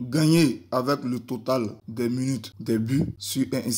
Gagner avec le total des minutes des buts sur un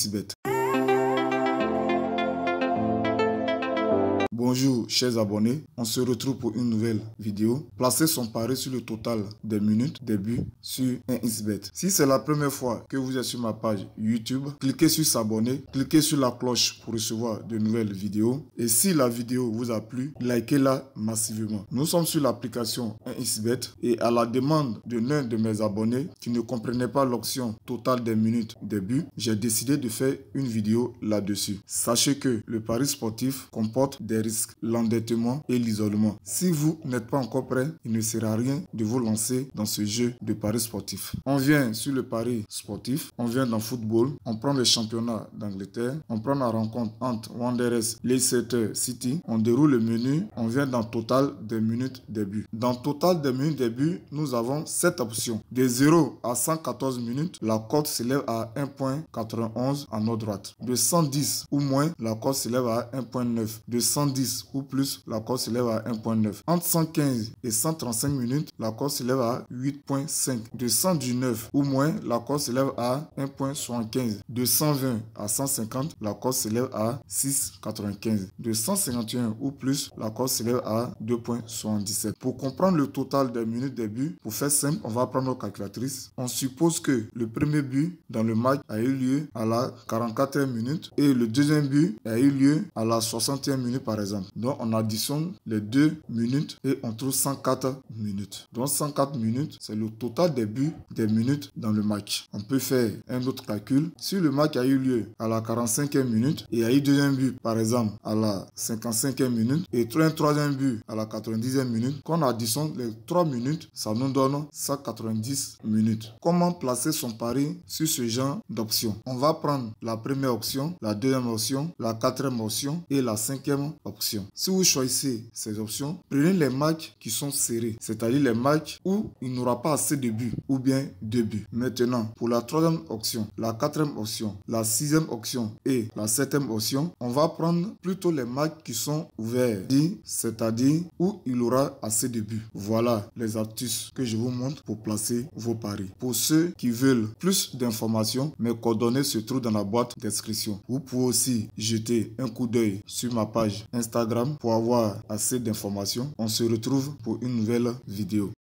chers abonnés. On se retrouve pour une nouvelle vidéo. Placez son pari sur le total des minutes, début sur un XBet. Si c'est la première fois que vous êtes sur ma page YouTube, cliquez sur s'abonner, cliquez sur la cloche pour recevoir de nouvelles vidéos. Et si la vidéo vous a plu, likez-la massivement. Nous sommes sur l'application 1xbet et à la demande de l'un de mes abonnés qui ne comprenait pas l'option total des minutes début, j'ai décidé de faire une vidéo là-dessus. Sachez que le pari sportif comporte des risques l'endettement et l'isolement. Si vous n'êtes pas encore prêt, il ne sert à rien de vous lancer dans ce jeu de paris sportif. On vient sur le pari sportif, on vient dans le football, on prend le championnat d'Angleterre, on prend la rencontre entre Wanderers, Leicester City, on déroule le menu, on vient dans total des minutes début. Dans total des minutes début, nous avons 7 options. De 0 à 114 minutes, la cote s'élève à 1.91 à nos droite. De 110 ou moins, la cote s'élève à 1.9. De 110 ou plus, la course s'élève à 1.9. Entre 115 et 135 minutes, la course s'élève à 8.5. De 119 ou moins, la s'élève à 1.75. De 120 à 150, la s'élève à 6.95. De 151 ou plus, la s'élève à 2.77. Pour comprendre le total des minutes des buts, pour faire simple, on va prendre nos calculatrices. On suppose que le premier but dans le match a eu lieu à la 44e minute et le deuxième but a eu lieu à la 60e minute par exemple. Donc, on additionne les deux minutes et on trouve 104 minutes. Donc 104 minutes, c'est le total des buts des minutes dans le match. On peut faire un autre calcul. Si le match a eu lieu à la 45e minute et a eu deuxième but, par exemple, à la 55e minute et un troisième but à la 90e minute, qu'on additionne les 3 minutes, ça nous donne 190 minutes. Comment placer son pari sur ce genre d'option On va prendre la première option, la deuxième option, la quatrième option et la cinquième option. Si vous choisissez ces options, prenez les matchs qui sont serrés, c'est-à-dire les matchs où il n'aura pas assez de buts ou bien deux buts. Maintenant, pour la troisième option, la quatrième option, la sixième option et la septième option, on va prendre plutôt les matchs qui sont ouverts, c'est-à-dire où il aura assez de buts. Voilà les astuces que je vous montre pour placer vos paris. Pour ceux qui veulent plus d'informations, mes coordonnées se trouvent dans la boîte description. Vous pouvez aussi jeter un coup d'œil sur ma page Instagram pour avoir assez d'informations. On se retrouve pour une nouvelle vidéo.